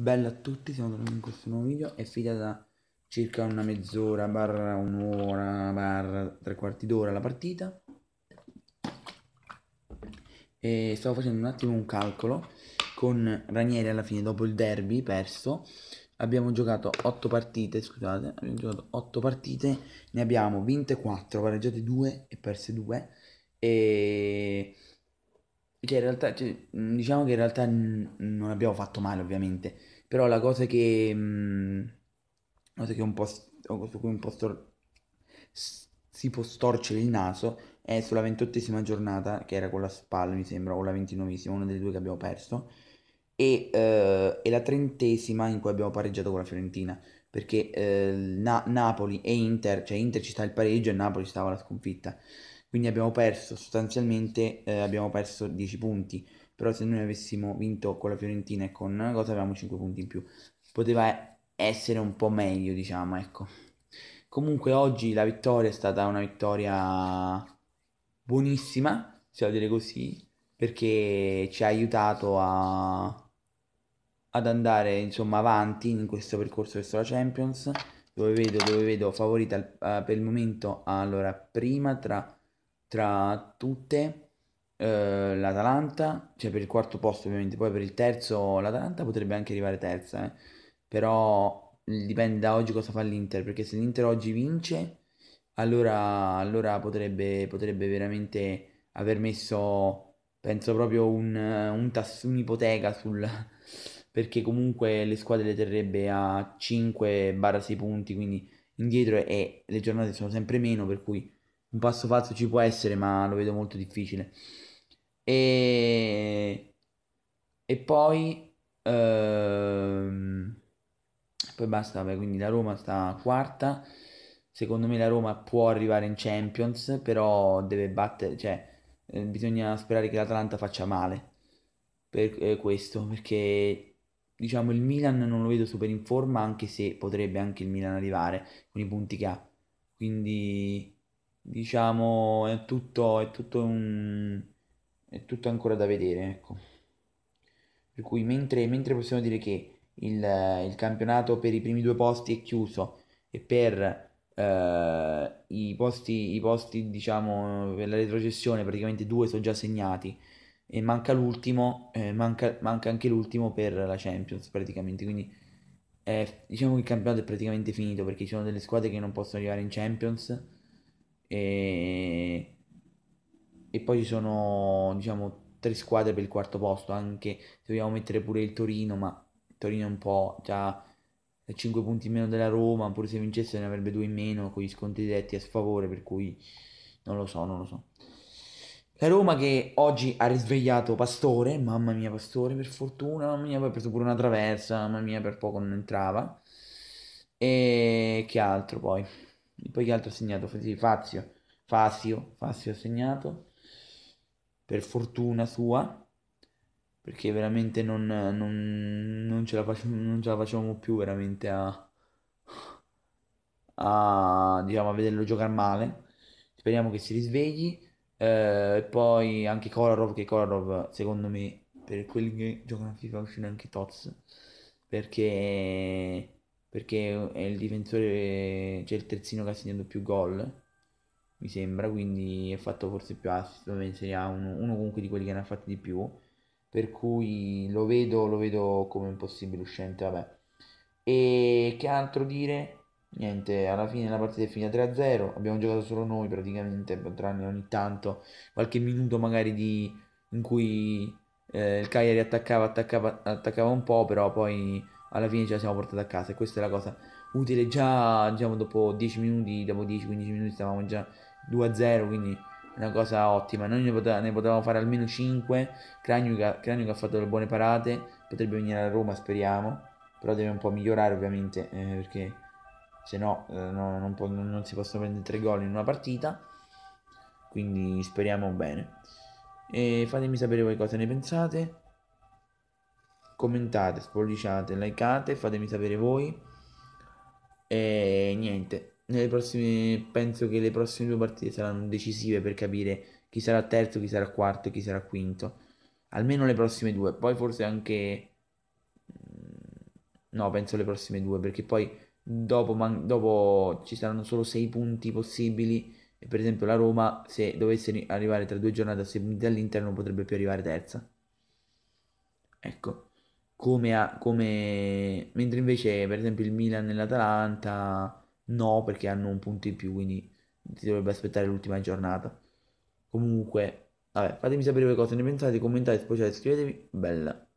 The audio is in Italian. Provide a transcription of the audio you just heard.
Bella a tutti, siamo tornati in questo nuovo video È finita da circa una mezz'ora, barra un'ora, barra tre quarti d'ora la partita E stavo facendo un attimo un calcolo Con Ranieri alla fine, dopo il derby perso Abbiamo giocato 8 partite, scusate, abbiamo giocato 8 partite, ne abbiamo vinte 4, pareggiate 2 e perse 2 e cioè, in realtà, cioè, mm, diciamo che in realtà n- non abbiamo fatto male, ovviamente. Però la cosa che. mh, mm, cosa che un po'. s- su cui un po' stor- si può storcere il naso è sulla ventottesima giornata, che era con la SPAL, mi sembra, o la ventinovesima, una delle due che abbiamo perso. E, eh, e la trentesima in cui abbiamo pareggiato con la Fiorentina. Perché eh, Na- Napoli e Inter, cioè Inter ci sta il pareggio e Napoli ci stava la sconfitta quindi abbiamo perso sostanzialmente eh, abbiamo perso 10 punti però se noi avessimo vinto con la Fiorentina e con cosa avevamo 5 punti in più poteva essere un po' meglio diciamo ecco comunque oggi la vittoria è stata una vittoria buonissima se devo dire così perché ci ha aiutato a, ad andare insomma avanti in questo percorso verso la Champions dove vedo, dove vedo favorita uh, per il momento allora prima tra tra tutte eh, l'Atalanta, cioè per il quarto posto ovviamente, poi per il terzo l'Atalanta potrebbe anche arrivare terza, eh. però dipende da oggi cosa fa l'Inter, perché se l'Inter oggi vince, allora, allora potrebbe, potrebbe veramente aver messo, penso proprio, un, un tass- un'ipoteca sul... perché comunque le squadre le terrebbe a 5-6 punti, quindi indietro e le giornate sono sempre meno, per cui un passo falso ci può essere, ma lo vedo molto difficile. E, e poi... Ehm... Poi basta, vabbè, quindi la Roma sta quarta. Secondo me la Roma può arrivare in Champions, però deve battere, cioè eh, bisogna sperare che l'Atalanta faccia male per eh, questo, perché diciamo il Milan non lo vedo super in forma, anche se potrebbe anche il Milan arrivare con i punti che ha. Quindi diciamo è tutto, è tutto, un, è tutto ancora da vedere. Ecco. Per cui mentre, mentre possiamo dire che il, il, campionato per i primi due posti è chiuso e per eh, i, posti, i posti, diciamo, per la retrocessione praticamente due sono già segnati e manca l'ultimo, eh, manca, manca, anche l'ultimo per la Champions praticamente, quindi eh, diciamo che il campionato è praticamente finito perché ci sono delle squadre che non possono arrivare in Champions e, poi ci sono, diciamo, tre squadre per il quarto posto, anche se vogliamo mettere pure il Torino, ma Torino è un po' già 5 punti in meno della Roma, pure se vincesse ne avrebbe due in meno, con gli scontri diretti a sfavore, per cui non lo so, non lo so. La Roma che oggi ha risvegliato Pastore, mamma mia Pastore per fortuna, mamma mia poi ha preso pure una traversa, mamma mia per poco non entrava. E che altro poi? poi che altro ha segnato? Fazio, Fazio, Fazio ha segnato, per fortuna sua, perché veramente non, non, non, ce, la faccio, non ce la facciamo più veramente a, a, diciamo, a vederlo giocare male, speriamo che si risvegli, eh, poi anche Kolarov, che Kolarov secondo me per quelli che giocano a FIFA uscire anche Tots, perché perché è il difensore, c'è cioè il terzino che ha segnato più gol, mi sembra, quindi ha fatto forse più assist, vabbè, se ha uno, uno, comunque di quelli che ne ha fatti di più, per cui lo vedo, lo vedo come un possibile uscente, vabbè. E che altro dire? Niente, alla fine la partita è finita 3-0, abbiamo giocato solo noi praticamente, tranne ogni tanto qualche minuto magari di, in cui eh, il Cagliari attaccava, attaccava, attaccava un po', però poi alla fine ce la siamo portata a casa e questa è la cosa utile già diciamo, dopo 10 minuti, dopo 10-15 minuti stavamo già 2-0 quindi è una cosa ottima, noi ne, potevamo, ne potevamo fare almeno 5, Cranio che ha fatto delle buone parate, potrebbe venire a Roma speriamo, però deve un po' migliorare ovviamente eh, perché se no, eh, no non, può, non, non si possono prendere tre gol in una partita, quindi speriamo bene. E fatemi sapere voi cosa ne pensate commentate, spolliciate, likeate, fatemi sapere voi. E niente, nelle prossime, penso che le prossime due partite saranno decisive per capire chi sarà terzo, chi sarà quarto e chi sarà quinto. Almeno le prossime due, poi forse anche... Mm, no, penso le prossime due, perché poi dopo, man... dopo ci saranno solo sei punti possibili. E per esempio la Roma, se dovesse arrivare tra due giornate a 6 punti dall'Inter, non potrebbe più arrivare terza. Ecco come, a, come... mentre invece per esempio il Milan e l'Atalanta no perché hanno un punto in più quindi si dovrebbe aspettare l'ultima giornata comunque vabbè fatemi sapere voi cosa ne pensate commentate poi iscrivetevi bella